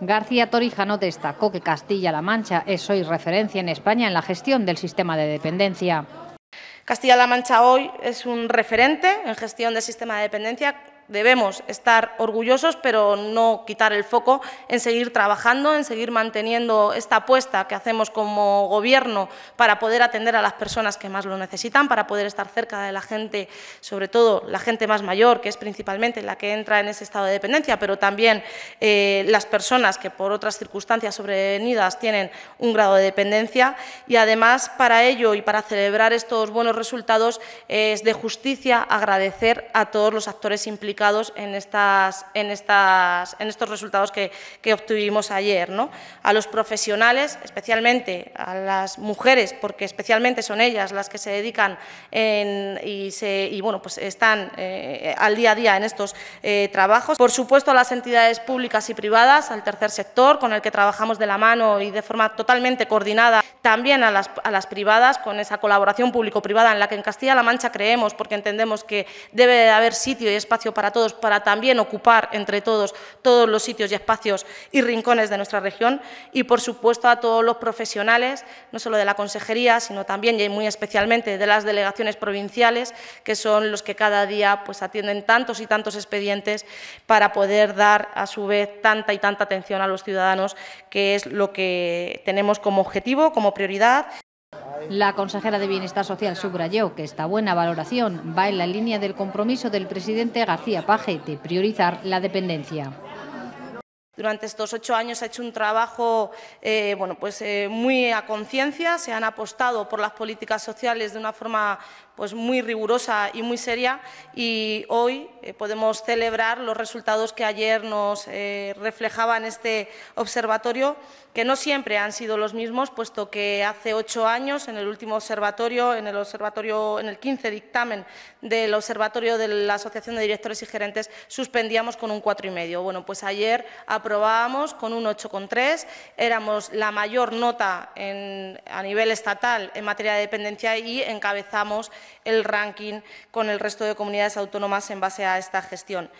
García Torijano destacó que Castilla-La Mancha es hoy referencia en España en la gestión del sistema de dependencia. Castilla-La Mancha hoy es un referente en gestión del sistema de dependencia debemos estar orgullosos, pero no quitar el foco en seguir trabajando, en seguir manteniendo esta apuesta que hacemos como Gobierno para poder atender a las personas que más lo necesitan, para poder estar cerca de la gente, sobre todo la gente más mayor, que es principalmente la que entra en ese estado de dependencia, pero también eh, las personas que por otras circunstancias sobrevenidas tienen un grado de dependencia. Y además, para ello y para celebrar estos buenos resultados, es de justicia agradecer a todos los actores implicados en, estos resultados que, obtuvimos ayer. A los profesionales, especialmente a las mujeres, porque especialmente son ellas las que se dedican y, pues están eh, al día a día en estos eh, trabajos. Por supuesto, a las entidades públicas y privadas, al tercer sector, con el que trabajamos de la mano y de forma totalmente coordinada. También a las, a privadas, con esa colaboración público-privada en la que en Castilla-La Mancha creemos, porque entendemos que debe haber sitio y espacio para todos, para también ocupar entre todos todos los sitios y espacios y rincones de nuestra región y, por supuesto, a todos los profesionales, no solo de la consejería, sino también y muy especialmente de las delegaciones provinciales, que son los que cada día pues, atienden tantos y tantos expedientes para poder dar, a su vez, tanta y tanta atención a los ciudadanos, que es lo que tenemos como objetivo, como prioridad la consejera de Bienestar Social subrayó que esta buena valoración va en la línea del compromiso del presidente García Paje de priorizar la dependencia durante estos ocho años ha hecho un trabajo eh, bueno, pues, eh, muy a conciencia, se han apostado por las políticas sociales de una forma pues, muy rigurosa y muy seria y hoy eh, podemos celebrar los resultados que ayer nos reflejaban este observatorio, que no siempre han sido los mismos, puesto que hace ocho años, en el último observatorio, en el, observatorio, en el 15 dictamen del observatorio de la Asociación de Directores y Gerentes, suspendíamos con un medio. Bueno, pues ayer aprobábamos con un 8,3, éramos la mayor nota a nivel estatal en materia de dependencia y encabezamos el ranking con el resto de comunidades autónomas en base a esta gestión.